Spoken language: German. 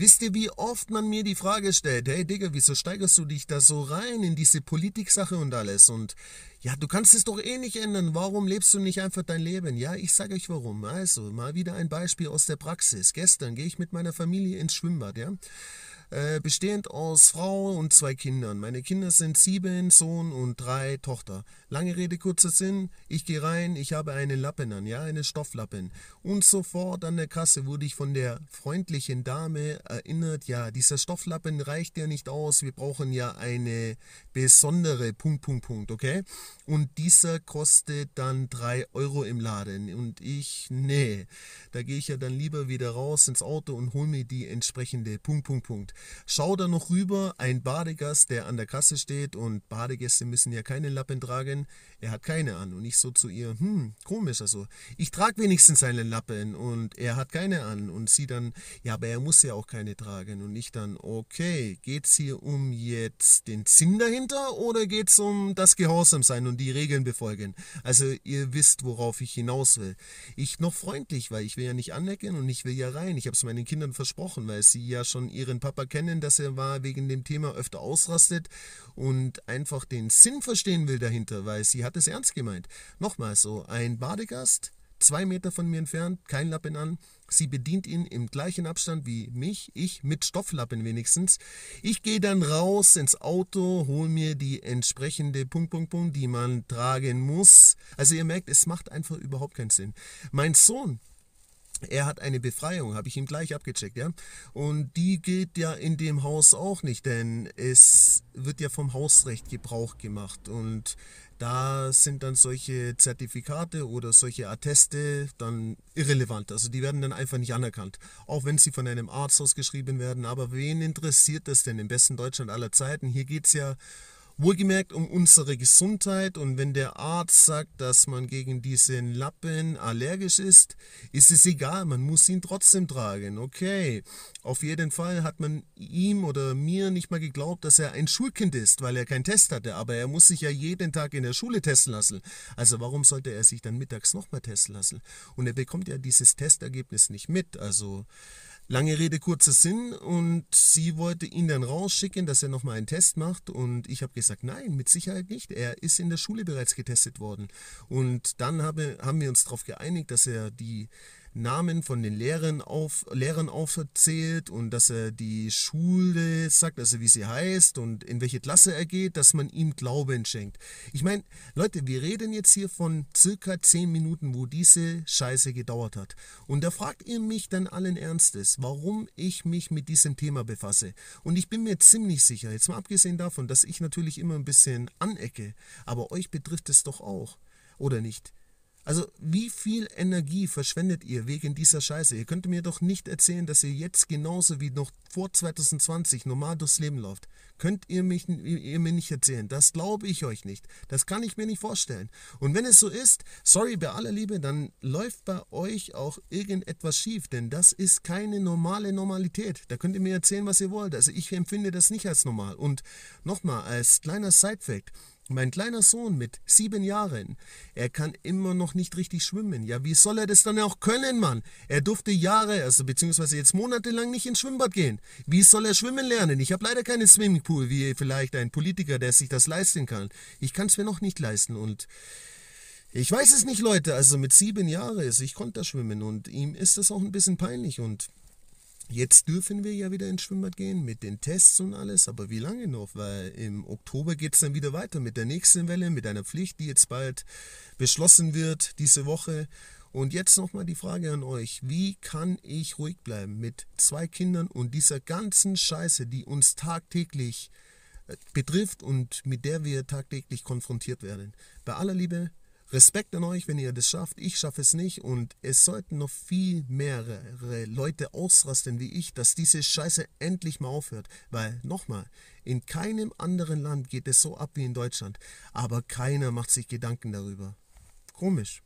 Wisst ihr, wie oft man mir die Frage stellt, hey Digga, wieso steigerst du dich da so rein in diese Politik-Sache und alles? Und ja, du kannst es doch eh nicht ändern. Warum lebst du nicht einfach dein Leben? Ja, ich sage euch warum. Also, mal wieder ein Beispiel aus der Praxis. Gestern gehe ich mit meiner Familie ins Schwimmbad, ja äh, bestehend aus Frau und zwei Kindern. Meine Kinder sind sieben, Sohn und drei Tochter. Lange Rede, kurzer Sinn, ich gehe rein, ich habe eine Lappen an, ja, eine Stofflappen. Und sofort an der Kasse wurde ich von der freundlichen Dame erinnert, ja, dieser Stofflappen reicht ja nicht aus, wir brauchen ja eine besondere Punkt, Punkt, Punkt, okay? Und dieser kostet dann drei Euro im Laden. Und ich, nee, da gehe ich ja dann lieber wieder raus ins Auto und hole mir die entsprechende Punkt, Punkt, Punkt. Schau da noch rüber, ein Badegast, der an der Kasse steht und Badegäste müssen ja keine Lappen tragen. Er hat keine an und ich so zu ihr, hm, komisch, also ich trage wenigstens seine Lappen und er hat keine an und sie dann, ja, aber er muss ja auch keine tragen und ich dann, okay, geht's hier um jetzt den Sinn dahinter oder geht's um das Gehorsam sein und die Regeln befolgen? Also ihr wisst, worauf ich hinaus will. Ich noch freundlich, weil ich will ja nicht annecken und ich will ja rein. Ich habe es meinen Kindern versprochen, weil sie ja schon ihren Papa erkennen, dass er war wegen dem Thema öfter ausrastet und einfach den Sinn verstehen will dahinter, weil sie hat es ernst gemeint. Nochmal so, ein Badegast, zwei Meter von mir entfernt, kein Lappen an. Sie bedient ihn im gleichen Abstand wie mich, ich mit Stofflappen wenigstens. Ich gehe dann raus ins Auto, hole mir die entsprechende Punkt, Punkt, Punkt, die man tragen muss. Also ihr merkt, es macht einfach überhaupt keinen Sinn. Mein Sohn er hat eine Befreiung, habe ich ihm gleich abgecheckt, ja. Und die gilt ja in dem Haus auch nicht, denn es wird ja vom Hausrecht Gebrauch gemacht und da sind dann solche Zertifikate oder solche Atteste dann irrelevant. Also die werden dann einfach nicht anerkannt, auch wenn sie von einem Arzt ausgeschrieben werden. Aber wen interessiert das denn im besten Deutschland aller Zeiten? Hier geht es ja Wohlgemerkt um unsere Gesundheit und wenn der Arzt sagt, dass man gegen diesen Lappen allergisch ist, ist es egal, man muss ihn trotzdem tragen. Okay, auf jeden Fall hat man ihm oder mir nicht mal geglaubt, dass er ein Schulkind ist, weil er keinen Test hatte, aber er muss sich ja jeden Tag in der Schule testen lassen. Also warum sollte er sich dann mittags nochmal testen lassen? Und er bekommt ja dieses Testergebnis nicht mit, also... Lange Rede, kurzer Sinn und sie wollte ihn dann rausschicken, dass er nochmal einen Test macht und ich habe gesagt, nein, mit Sicherheit nicht. Er ist in der Schule bereits getestet worden und dann habe, haben wir uns darauf geeinigt, dass er die Namen von den Lehrern, auf, Lehrern aufzählt und dass er die Schule sagt, also wie sie heißt und in welche Klasse er geht, dass man ihm Glauben schenkt. Ich meine, Leute, wir reden jetzt hier von circa 10 Minuten, wo diese Scheiße gedauert hat. Und da fragt ihr mich dann allen Ernstes, warum ich mich mit diesem Thema befasse. Und ich bin mir ziemlich sicher, jetzt mal abgesehen davon, dass ich natürlich immer ein bisschen anecke, aber euch betrifft es doch auch, oder nicht? Also wie viel Energie verschwendet ihr wegen dieser Scheiße? Ihr könnt mir doch nicht erzählen, dass ihr jetzt genauso wie noch vor 2020 normal durchs Leben läuft. Könnt ihr, mich, ihr mir nicht erzählen. Das glaube ich euch nicht. Das kann ich mir nicht vorstellen. Und wenn es so ist, sorry bei aller Liebe, dann läuft bei euch auch irgendetwas schief, denn das ist keine normale Normalität. Da könnt ihr mir erzählen, was ihr wollt. Also ich empfinde das nicht als normal. Und nochmal, als kleiner Sidefact, mein kleiner Sohn mit sieben Jahren, er kann immer noch nicht richtig schwimmen. Ja, wie soll er das dann auch können, Mann? Er durfte Jahre, also beziehungsweise jetzt monatelang nicht ins Schwimmbad gehen. Wie soll er schwimmen lernen? Ich habe leider keinen Swimmingpool, wie vielleicht ein Politiker, der sich das leisten kann. Ich kann es mir noch nicht leisten und ich weiß es nicht, Leute. Also mit sieben Jahren, also ich konnte schwimmen und ihm ist das auch ein bisschen peinlich und Jetzt dürfen wir ja wieder ins Schwimmbad gehen mit den Tests und alles, aber wie lange noch? Weil im Oktober geht es dann wieder weiter mit der nächsten Welle, mit einer Pflicht, die jetzt bald beschlossen wird, diese Woche. Und jetzt nochmal die Frage an euch, wie kann ich ruhig bleiben mit zwei Kindern und dieser ganzen Scheiße, die uns tagtäglich äh, betrifft und mit der wir tagtäglich konfrontiert werden? Bei aller Liebe, Respekt an euch, wenn ihr das schafft. Ich schaffe es nicht und es sollten noch viel mehrere Leute ausrasten wie ich, dass diese Scheiße endlich mal aufhört. Weil, nochmal, in keinem anderen Land geht es so ab wie in Deutschland. Aber keiner macht sich Gedanken darüber. Komisch.